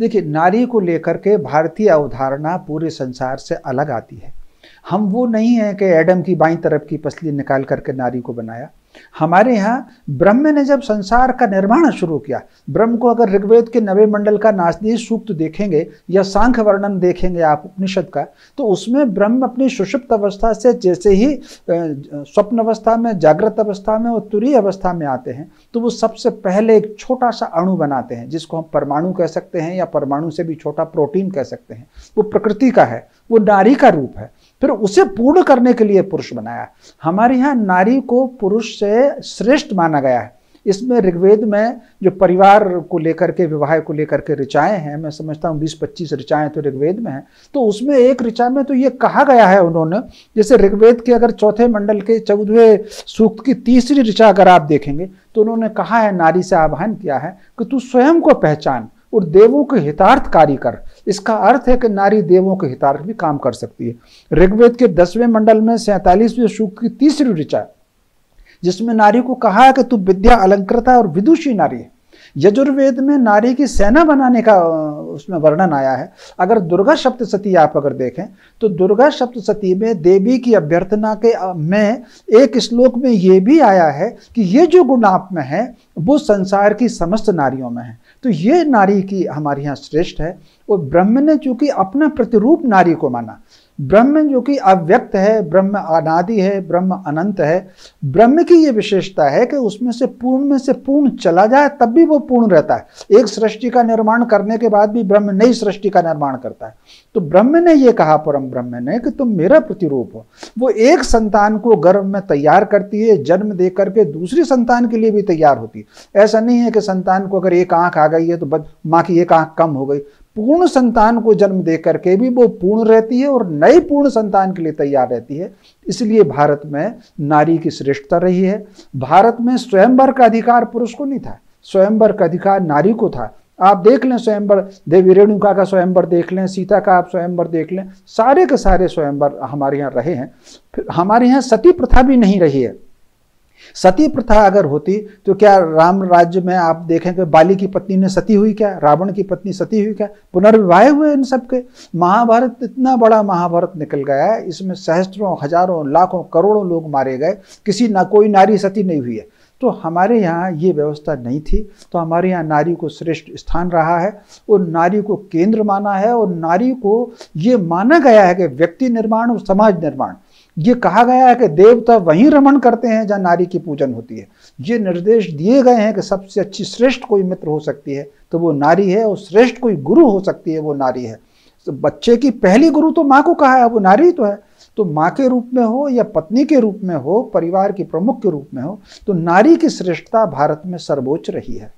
देखिए नारी को लेकर के भारतीय अवधारणा पूरे संसार से अलग आती है हम वो नहीं है कि एडम की बाई तरफ की पसली निकाल करके नारी को बनाया हमारे यहाँ ब्रह्म ने जब संसार का निर्माण शुरू किया ब्रह्म को अगर ऋग्वेद के नवे मंडल का नाचनी सूक्त देखेंगे या सांख वर्णन देखेंगे आप उपनिषद का तो उसमें ब्रह्म अपनी सुषुप्त अवस्था से जैसे ही स्वप्न अवस्था में जागृत अवस्था में और तुरी अवस्था में आते हैं तो वो सबसे पहले एक छोटा सा अणु बनाते हैं जिसको हम परमाणु कह सकते हैं या परमाणु से भी छोटा प्रोटीन कह सकते हैं वो प्रकृति का है वो नारी का रूप है फिर उसे पूर्ण करने के लिए पुरुष बनाया हमारे यहाँ नारी को पुरुष से श्रेष्ठ माना गया है इसमें ऋग्वेद में जो परिवार को लेकर के विवाह को लेकर के ऋचाएँ हैं मैं समझता हूँ बीस पच्चीस ऋचाएँ तो ऋग्वेद में हैं तो उसमें एक ऋचा में तो ये कहा गया है उन्होंने जैसे ऋग्वेद के अगर चौथे मंडल के चौदहवें सूक्त की तीसरी ऋचा अगर आप देखेंगे तो उन्होंने कहा है नारी से आह्वान किया है कि तू स्वयं को पहचान और देवों के हितार्थ कार्य कर इसका अर्थ है कि नारी देवों के हितार्थ भी काम कर सकती है ऋग्वेद के दसवें मंडल में सैतालीसवें सूक्त की तीसरी ऋचा जिसमें नारी को कहा है कि तू विद्या अलंकृता और विदुषी नारी है यजुर्वेद में नारी की सेना बनाने का उसमें वर्णन आया है अगर दुर्गा सप्तशती आप अगर देखें तो दुर्गा सती में देवी की अभ्यर्थना के में एक श्लोक में ये भी आया है कि ये जो गुण आप में है वो संसार की समस्त नारियों में है तो ये नारी की हमारे यहाँ श्रेष्ठ है और ब्रह्म ने चूंकि अपना प्रतिरूप नारी को माना ब्रह्म जो कि अव्यक्त है ब्रह्म अनादि है ब्रह्म अनंत है ब्रह्म की ये विशेषता है कि उसमें से पूर्ण में से पूर्ण चला जाए तब भी वो पूर्ण रहता है एक सृष्टि का निर्माण करने के बाद भी ब्रह्म नई सृष्टि का निर्माण करता है तो ब्रह्म ने ये कहा परम ब्रह्म ने कि तुम मेरा प्रतिरूप हो वो एक संतान को गर्भ में तैयार करती है जन्म दे करके दूसरी संतान के लिए भी तैयार होती है ऐसा नहीं है कि संतान को अगर एक आँख आ गई है तो माँ की एक आँख कम हो गई पूर्ण संतान को जन्म दे करके भी वो पूर्ण रहती है और नई पूर्ण संतान के लिए तैयार रहती है इसलिए भारत में नारी की श्रेष्ठता रही है भारत में स्वयंवर का अधिकार पुरुष को नहीं था स्वयंवर का अधिकार नारी को था आप देख लें स्वयंवर देवी रेणुका का स्वयंवर देख लें सीता का आप स्वयंवर देख लें सारे के सारे स्वयंवर हमारे यहाँ रहे हैं फिर हमारे यहाँ सती प्रथा भी नहीं रही है सती प्रथा अगर होती तो क्या राम राज्य में आप देखें कि बाली की पत्नी ने सती हुई क्या रावण की पत्नी सती हुई क्या पुनर्विवाह हुए इन सब के महाभारत इतना बड़ा महाभारत निकल गया है इसमें सहस्त्रों हजारों लाखों करोड़ों लोग मारे गए किसी ना कोई नारी सती नहीं हुई है तो हमारे यहाँ ये व्यवस्था नहीं थी तो हमारे यहाँ नारी को श्रेष्ठ स्थान रहा है और नारी को केंद्र माना है और नारी को ये माना गया है कि व्यक्ति निर्माण और समाज निर्माण ये कहा गया है कि देवता वहीं रमण करते हैं जहाँ नारी की पूजन होती है ये निर्देश दिए गए हैं कि सबसे अच्छी श्रेष्ठ कोई मित्र हो सकती है तो वो नारी है और श्रेष्ठ कोई गुरु हो सकती है वो नारी है तो बच्चे की पहली गुरु तो माँ को कहा है वो नारी तो है तो माँ के रूप में हो या पत्नी के रूप में हो परिवार की प्रमुख के रूप में हो तो नारी की श्रेष्ठता भारत में सर्वोच्च रही है